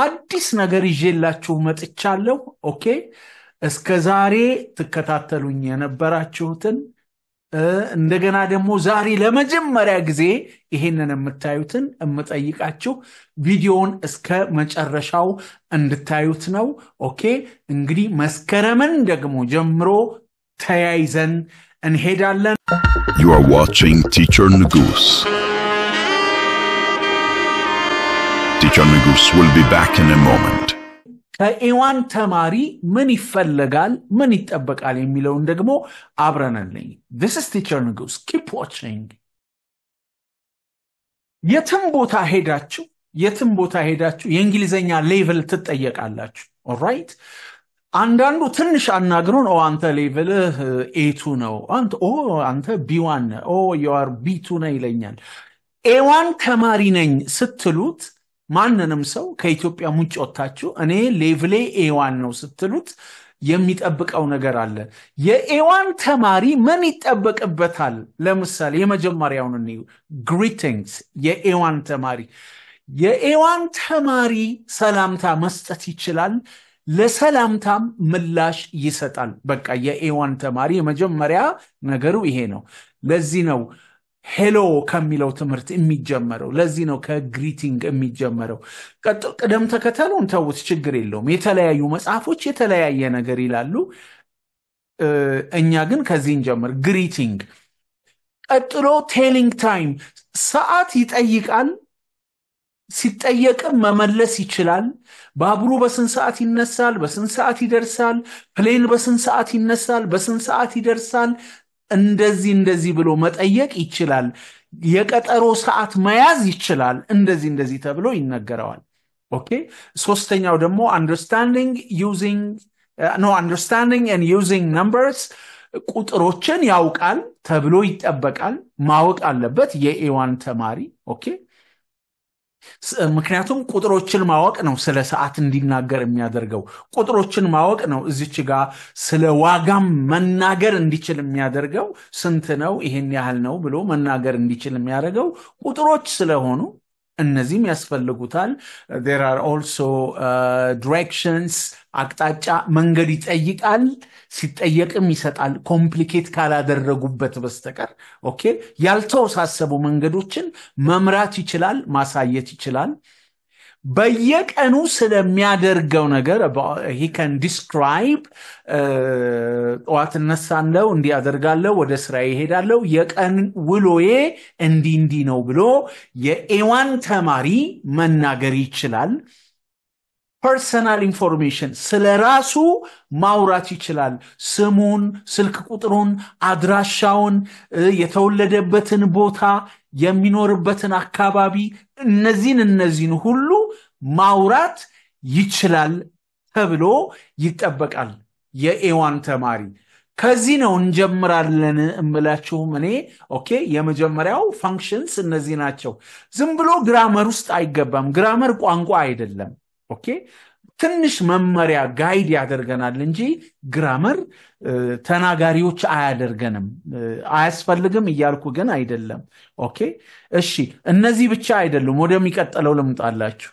አዲስ ነገር ይዤላችሁ መጥቻለሁ። ኦኬ እስከ ዛሬ ትከታተሉኝ የነበራችሁትን እንደገና ደግሞ ዛሬ ለመጀመሪያ ጊዜ ይሄንን የምታዩትን የምጠይቃችሁ ቪዲዮውን እስከ መጨረሻው እንድታዩት ነው። ኦኬ እንግዲህ መስከረምን ደግሞ ጀምሮ ተያይዘን እንሄዳለን። ዩ are watching Teacher ቲቸር ንጉስ ዊል ቢ ባክ ኢን ሞመንት ከኤዋን ተማሪ ምን ይፈለጋል ምን ይጠበቃል የሚለውን ደግሞ አብረንልኝ ስ ቲቸር ንጉስ ኪፕ ዋችንግ የትም ቦታ ሄዳችሁ የትም ቦታ ሄዳችሁ የእንግሊዝኛ ሌቭል ትጠየቃላችሁ ኦራይት አንዳንዱ ትንሽ አናግሮን ኦ አንተ ሌቭልህ ኤቱ ነው አንተ ቢዋን ኦ የዋር ቢቱ ነ ይለኛል ኤዋን ተማሪ ነኝ ስትሉት ማንንም ሰው ከኢትዮጵያ ሙጭ ወጥታችሁ እኔ ሌቭሌ ኤዋን ነው ስትሉት የሚጠብቀው ነገር አለ። የኤዋን ተማሪ ምን ይጠበቅበታል? ለምሳሌ የመጀመሪያውን እ ግሪቲንግስ የኤዋን ተማሪ የኤዋን ተማሪ ሰላምታ መስጠት ይችላል። ለሰላምታም ምላሽ ይሰጣል። በቃ የኤዋን ተማሪ የመጀመሪያ ነገሩ ይሄ ነው። ለዚህ ነው ሄሎ ከሚለው ትምህርት የሚጀመረው ለዚህ ነው ከግሪቲንግ የሚጀመረው። ቀጥል ቅደም ተከተሉን ተውት፣ ችግር የለውም። የተለያዩ መጽሐፎች የተለያየ ነገር ይላሉ። እኛ ግን ከዚህ እንጀምር። ግሪቲንግ ቀጥሎ ቴሊንግ ታይም ሰዓት ይጠይቃል። ሲጠየቅም መመለስ ይችላል። ባቡሩ በስንት ሰዓት ይነሳል? በስንት ሰዓት ይደርሳል? ፕሌን በስንት ሰዓት ይነሳል? በስን ሰዓት ይደርሳል? እንደዚህ እንደዚህ ብሎ መጠየቅ ይችላል፣ የቀጠሮ ሰዓት መያዝ ይችላል፣ እንደዚህ እንደዚህ ተብሎ ይነገረዋል። ኦኬ ሶስተኛው ደግሞ አንደርስታንዲንግ ዩዚንግ ኖ አንደርስታንዲንግ ኤንድ ዩዚንግ ነምበርስ ቁጥሮችን ያውቃል ተብሎ ይጠበቃል። ማወቅ አለበት የኤዋን ተማሪ ኦኬ ምክንያቱም ቁጥሮችን ማወቅ ነው ስለ ሰዓት እንዲናገር የሚያደርገው ቁጥሮችን ማወቅ ነው እዚች ጋ ስለ ዋጋም መናገር እንዲችል የሚያደርገው ስንት ነው ይሄን ያህል ነው ብሎ መናገር እንዲችል የሚያደርገው ቁጥሮች ስለሆኑ እነዚህም ያስፈልጉታል ዜር አር ኦልሶ ዲሬክሽንስ አቅጣጫ መንገድ ይጠይቃል ሲጠየቅም ይሰጣል ኮምፕሊኬት ካላደረጉበት በስተቀር ኦኬ ያልተወሳሰቡ መንገዶችን መምራት ይችላል ማሳየት ይችላል በየቀኑ ስለሚያደርገው ነገር ሂከን ዲስክራይብ uh, uh, ጠዋት እነሳለው እንዲህ አደርጋለሁ፣ ወደ ስራ ይሄዳለው የቀን ውሎዬ እንዲ እንዲ ነው ብሎ የኤዋን ተማሪ መናገር ይችላል። ፐርሰናል ኢንፎርሜሽን ስለ ራሱ ማውራት ይችላል። ስሙን፣ ስልክ ቁጥሩን፣ አድራሻውን፣ የተወለደበትን ቦታ፣ የሚኖርበትን አካባቢ እነዚህን እነዚህን ሁሉ ማውራት ይችላል ተብሎ ይጠበቃል የኤዋን ተማሪ። ከዚህ ነው እንጀምራለን እምላችሁም እኔ ኦኬ። የመጀመሪያው ፋንክሽንስ እነዚህ ናቸው። ዝም ብሎ ግራመር ውስጥ አይገባም። ግራመር ቋንቋ አይደለም። ኦኬ ትንሽ መመሪያ ጋይድ ያደርገናል እንጂ ግራመር ተናጋሪዎች አያደርገንም አያስፈልግም እያልኩ ግን አይደለም ኦኬ እሺ እነዚህ ብቻ አይደሉም ወደሚቀጥለው ልምጣላችሁ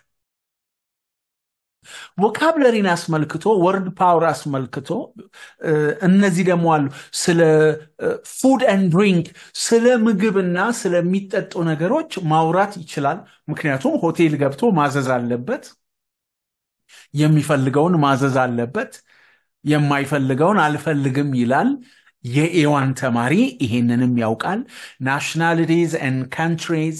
ወካብለሪን አስመልክቶ ወርድ ፓወር አስመልክቶ እነዚህ ደግሞ አሉ ስለ ፉድ ኤንድ ድሪንክ ስለ ምግብና ስለሚጠጡ ነገሮች ማውራት ይችላል ምክንያቱም ሆቴል ገብቶ ማዘዝ አለበት የሚፈልገውን ማዘዝ አለበት። የማይፈልገውን አልፈልግም ይላል። የኤዋን ተማሪ ይሄንንም ያውቃል። ናሽናሊቲዝ ን ካንትሪዝ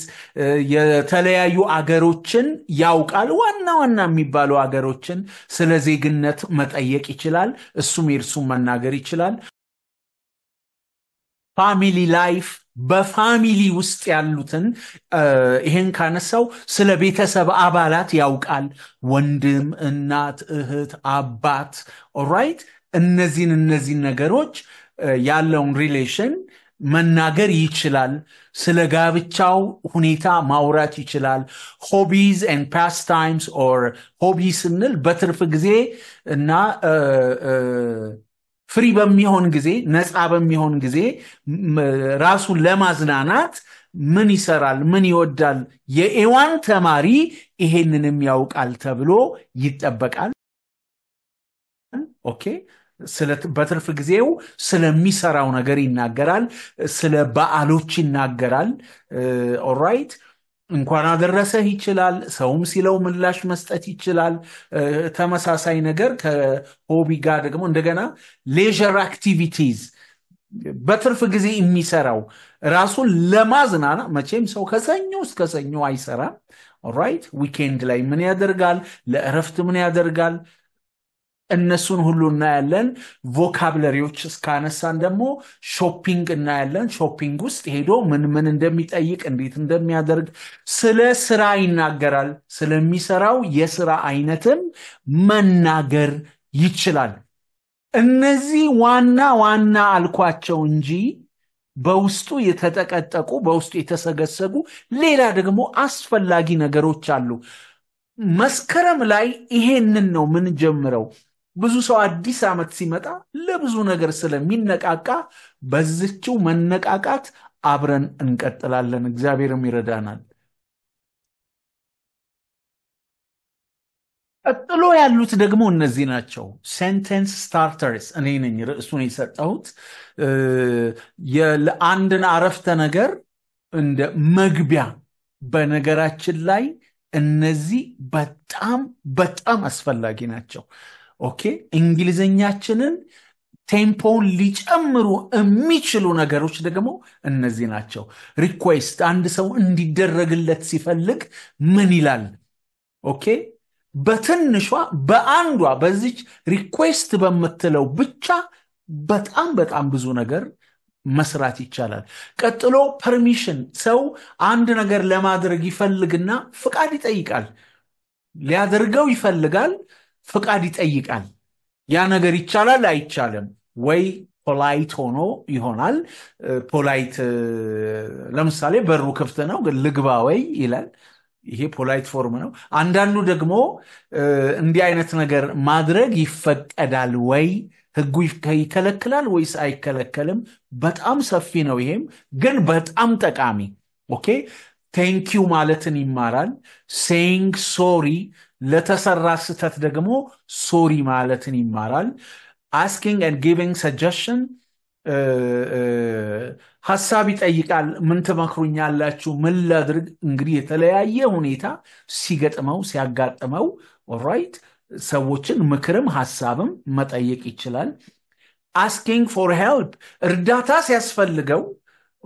የተለያዩ አገሮችን ያውቃል። ዋና ዋና የሚባሉ አገሮችን ስለ ዜግነት መጠየቅ ይችላል። እሱም የእርሱም መናገር ይችላል። ፋሚሊ ላይፍ በፋሚሊ ውስጥ ያሉትን ይሄን ካነሳው ስለ ቤተሰብ አባላት ያውቃል። ወንድም፣ እናት፣ እህት፣ አባት ኦራይት እነዚህን እነዚህን ነገሮች ያለውን ሪሌሽን መናገር ይችላል። ስለ ጋብቻው ሁኔታ ማውራት ይችላል። ሆቢዝ ኤንድ ፓስ ታይምስ ኦር ሆቢ ስንል በትርፍ ጊዜ እና ፍሪ በሚሆን ጊዜ ነፃ በሚሆን ጊዜ ራሱን ለማዝናናት ምን ይሰራል ምን ይወዳል የኤዋን ተማሪ ይሄንንም ያውቃል ተብሎ ይጠበቃል ኦኬ በትርፍ ጊዜው ስለሚሰራው ነገር ይናገራል ስለ በዓሎች ይናገራል ኦራይት እንኳን አደረሰህ ይችላል። ሰውም ሲለው ምላሽ መስጠት ይችላል። ተመሳሳይ ነገር ከሆቢ ጋር ደግሞ እንደገና ሌዥር አክቲቪቲዝ በትርፍ ጊዜ የሚሰራው ራሱን ለማዝናና መቼም ሰው ከሰኞ እስከ ሰኞ አይሰራም። ኦራይት ዊኬንድ ላይ ምን ያደርጋል? ለእረፍት ምን ያደርጋል? እነሱን ሁሉ እናያለን ቮካብለሪዎች እስካነሳን ደግሞ ሾፒንግ እናያለን ሾፒንግ ውስጥ ሄዶ ምን ምን እንደሚጠይቅ እንዴት እንደሚያደርግ ስለ ስራ ይናገራል ስለሚሰራው የስራ አይነትም መናገር ይችላል እነዚህ ዋና ዋና አልኳቸው እንጂ በውስጡ የተጠቀጠቁ በውስጡ የተሰገሰጉ ሌላ ደግሞ አስፈላጊ ነገሮች አሉ መስከረም ላይ ይሄንን ነው ምን ጀምረው ብዙ ሰው አዲስ ዓመት ሲመጣ ለብዙ ነገር ስለሚነቃቃ በዝችው መነቃቃት አብረን እንቀጥላለን። እግዚአብሔርም ይረዳናል። ቀጥሎ ያሉት ደግሞ እነዚህ ናቸው። ሴንቴንስ ስታርተርስ እኔ ነኝ ርዕሱን የሰጠሁት። ለአንድን አረፍተ ነገር እንደ መግቢያ። በነገራችን ላይ እነዚህ በጣም በጣም አስፈላጊ ናቸው። ኦኬ እንግሊዝኛችንን ቴምፖውን ሊጨምሩ የሚችሉ ነገሮች ደግሞ እነዚህ ናቸው። ሪኩዌስት አንድ ሰው እንዲደረግለት ሲፈልግ ምን ይላል? ኦኬ በትንሿ በአንዷ በዚች ሪኩዌስት በምትለው ብቻ በጣም በጣም ብዙ ነገር መስራት ይቻላል። ቀጥሎ ፐርሚሽን፣ ሰው አንድ ነገር ለማድረግ ይፈልግና ፍቃድ ይጠይቃል፣ ሊያደርገው ይፈልጋል። ፍቃድ ይጠይቃል። ያ ነገር ይቻላል አይቻልም ወይ ፖላይት ሆኖ ይሆናል። ፖላይት ለምሳሌ በሩ ክፍት ነው ግን ልግባ ወይ ይላል። ይሄ ፖላይት ፎርም ነው። አንዳንዱ ደግሞ እንዲህ አይነት ነገር ማድረግ ይፈቀዳል ወይ ህጉ ይከለክላል ወይስ አይከለከልም? በጣም ሰፊ ነው። ይሄም ግን በጣም ጠቃሚ ኦኬ ማለትን ይማራል። ሴይንግ ሶሪ ለተሰራ ስህተት ደግሞ ሶሪ ማለትን ይማራል። አስኪንግ ን ጊቪንግ ሰጀሽን ሀሳብ ይጠይቃል። ምን ትመክሩኛላችሁ? ምን ላድርግ? እንግዲህ የተለያየ ሁኔታ ሲገጥመው ሲያጋጥመው፣ ራይት ሰዎችን ምክርም ሀሳብም መጠየቅ ይችላል። አስኪንግ ፎር ሄልፕ እርዳታ ሲያስፈልገው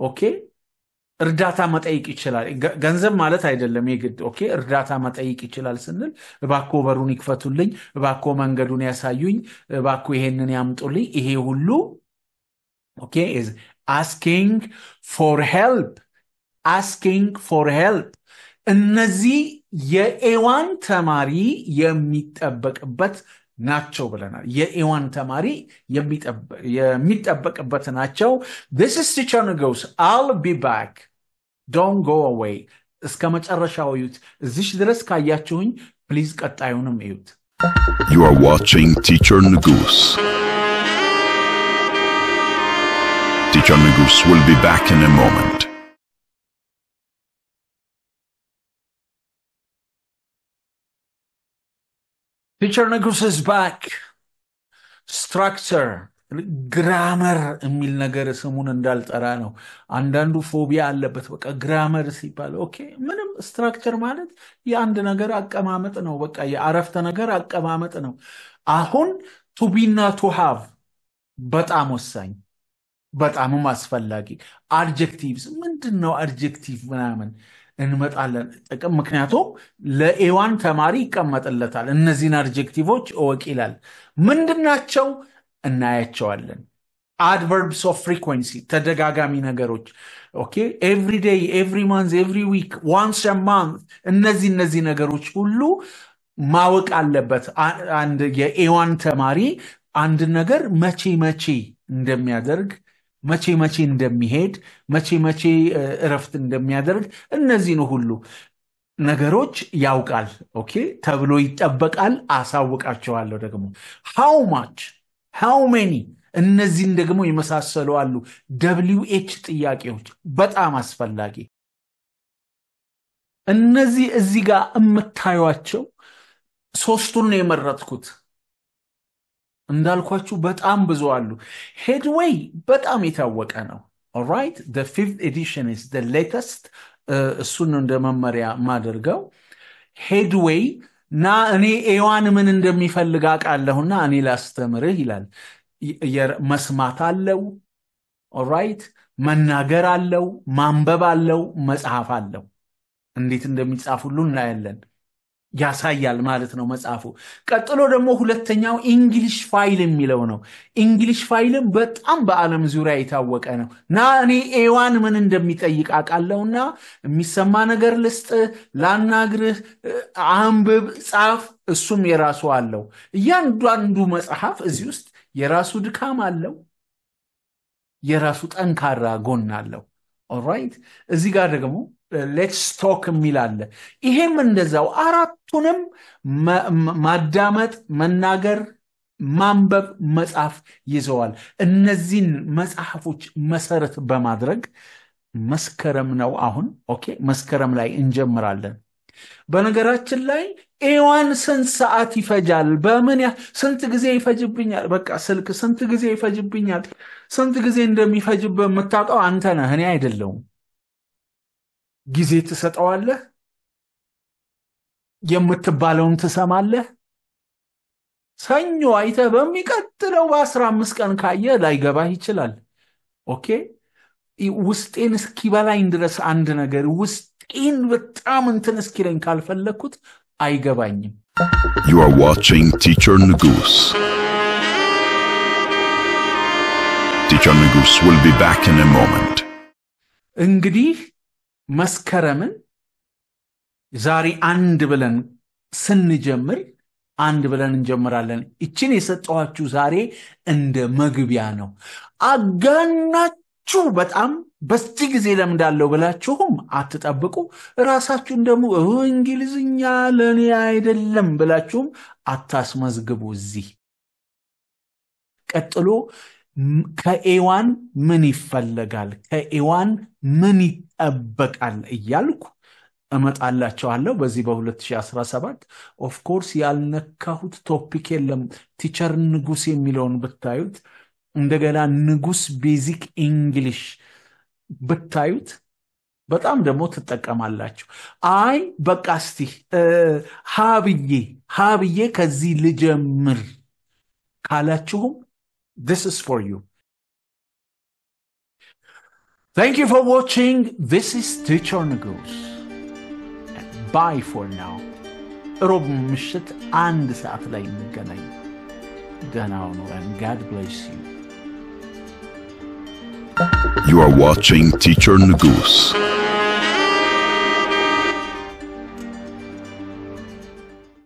ኦኬ እርዳታ መጠይቅ ይችላል። ገንዘብ ማለት አይደለም የግድ ኦኬ። እርዳታ መጠይቅ ይችላል ስንል እባኮ በሩን ይክፈቱልኝ፣ እባኮ መንገዱን ያሳዩኝ፣ እባኮ ይሄንን ያምጡልኝ። ይሄ ሁሉ ኦኬ አስኪንግ ፎር ሄልፕ፣ አስኪንግ ፎር ሄልፕ። እነዚህ የኤዋን ተማሪ የሚጠበቅበት ናቸው ብለናል የኢዋን ተማሪ የሚጠበቅበት ናቸው ስ ቲቸር ንገውስ አል ቢ ባክ ዶን ጎ አዌይ እስከ መጨረሻው እዩት እዚሽ ድረስ ካያችሁኝ ፕሊዝ ቀጣዩንም እዩት You are watching Teacher Nugus. Teacher Nugus will be back in a moment. ቲቸር ንጉስ ባክ ስትራክቸር ግራመር የሚል ነገር ስሙን እንዳልጠራ ነው። አንዳንዱ ፎቢያ አለበት። በቃ ግራመር ሲባል ኦኬ፣ ምንም ስትራክቸር ማለት የአንድ ነገር አቀማመጥ ነው። በቃ የአረፍተ ነገር አቀማመጥ ነው። አሁን ቱቢና ቱሃቭ በጣም ወሳኝ በጣምም አስፈላጊ አድጀክቲቭስ ምንድን ነው አድጀክቲቭ ምናምን እንመጣለን። ጥቅም ምክንያቱም ለኤዋን ተማሪ ይቀመጥለታል። እነዚህን አድጀክቲቮች እወቅ ይላል። ምንድናቸው? እናያቸዋለን። አድቨርብስ ኦፍ ፍሪኩንሲ ተደጋጋሚ ነገሮች፣ ኦኬ፣ ኤቭሪ ዴይ፣ ኤቭሪ ማንዝ፣ ኤቭሪ ዊክ፣ ዋንስ ማንት፣ እነዚህ እነዚህ ነገሮች ሁሉ ማወቅ አለበት። አንድ የኤዋን ተማሪ አንድ ነገር መቼ መቼ እንደሚያደርግ መቼ መቼ እንደሚሄድ መቼ መቼ እረፍት እንደሚያደርግ እነዚህን ሁሉ ነገሮች ያውቃል ኦኬ ተብሎ ይጠበቃል። አሳውቃቸዋለሁ ደግሞ ሃው ማች ሃው ሜኒ እነዚህን ደግሞ የመሳሰሉ አሉ ደብሊው ኤች ጥያቄዎች በጣም አስፈላጊ እነዚህ እዚህ ጋር የምታዩቸው ሶስቱን ነው የመረጥኩት። እንዳልኳችሁ በጣም ብዙ አሉ። ሄድዌይ በጣም የታወቀ ነው። ኦራይት ደ ፊፍት ኤዲሽን ኢዝ ደ ሌተስት። እሱን እንደ መመሪያ ማደርገው ሄድዌይ እና እኔ ኤዋን ምን እንደሚፈልግ አውቃለሁና እኔ ላስተምርህ ይላል። መስማት አለው። ኦራይት መናገር አለው፣ ማንበብ አለው፣ መጽሐፍ አለው። እንዴት እንደሚጻፍ ሁሉ እናያለን። ያሳያል ማለት ነው መጽሐፉ። ቀጥሎ ደግሞ ሁለተኛው ኢንግሊሽ ፋይል የሚለው ነው። ኢንግሊሽ ፋይልም በጣም በዓለም ዙሪያ የታወቀ ነው እና እኔ ኤዋን ምን እንደሚጠይቅ አውቃለሁና የሚሰማ ነገር ልስጥህ፣ ላናግርህ፣ አንብብ፣ ጻፍ። እሱም የራሱ አለው። እያንዳንዱ መጽሐፍ እዚህ ውስጥ የራሱ ድካም አለው፣ የራሱ ጠንካራ ጎን አለው። ኦራይት እዚህ ጋር ደግሞ ሌትስ ቶክ የሚል አለ። ይሄም እንደዛው አራቱንም ማዳመጥ፣ መናገር፣ ማንበብ፣ መጽሐፍ ይዘዋል። እነዚህን መጽሐፎች መሰረት በማድረግ መስከረም ነው አሁን ኦኬ መስከረም ላይ እንጀምራለን። በነገራችን ላይ ኤዋን ስንት ሰዓት ይፈጃል? በምን ስንት ጊዜ ይፈጅብኛል? በቃ ስልክ ስንት ጊዜ ይፈጅብኛል? ስንት ጊዜ እንደሚፈጅብህ የምታውቀው አንተ ነህ፣ እኔ አይደለውም። ጊዜ ትሰጠዋለህ፣ የምትባለውን ትሰማለህ። ሰኞ አይተህ በሚቀጥለው በአስራ አምስት ቀን ካየህ ላይገባህ ይችላል። ኦኬ ውስጤን እስኪበላኝ ድረስ አንድ ነገር ውስጥ ውስጤን በጣም እንትን እስኪለኝ ካልፈለግኩት አይገባኝም። You are እንግዲህ መስከረምን ዛሬ አንድ ብለን ስንጀምር አንድ ብለን እንጀምራለን። ይችን የሰጠኋችሁ ዛሬ እንደ መግቢያ ነው። አጋናች ችሁ በጣም በስቲ ጊዜ ለምዳለው ብላችሁም አትጠብቁ። ራሳችሁን ደግሞ እንግሊዝኛ ለእኔ አይደለም ብላችሁም አታስመዝግቡ። እዚህ ቀጥሎ ከኤዋን ምን ይፈለጋል፣ ከኤዋን ምን ይጠበቃል እያልኩ እመጣላቸዋለሁ በዚህ በ2017 ኦፍኮርስ ያልነካሁት ቶፒክ የለም። ቲቸር ንጉስ የሚለውን ብታዩት እንደገና ንጉስ ቤዚክ ኢንግሊሽ ብታዩት በጣም ደግሞ ትጠቀማላችሁ። አይ በቃ እስቲ ሀብዬ ሀብዬ ከዚህ ልጀምር ካላችሁም ዲስ ኢስ ፎር ዩ። Thank you for watching. This is Teacher Negus. Bye for now. ሮብ ምሽት አንድ ሰዓት ላይ እንገናኝ። ደህና ሁኑ። God bless you. You are watching Teacher Nugus.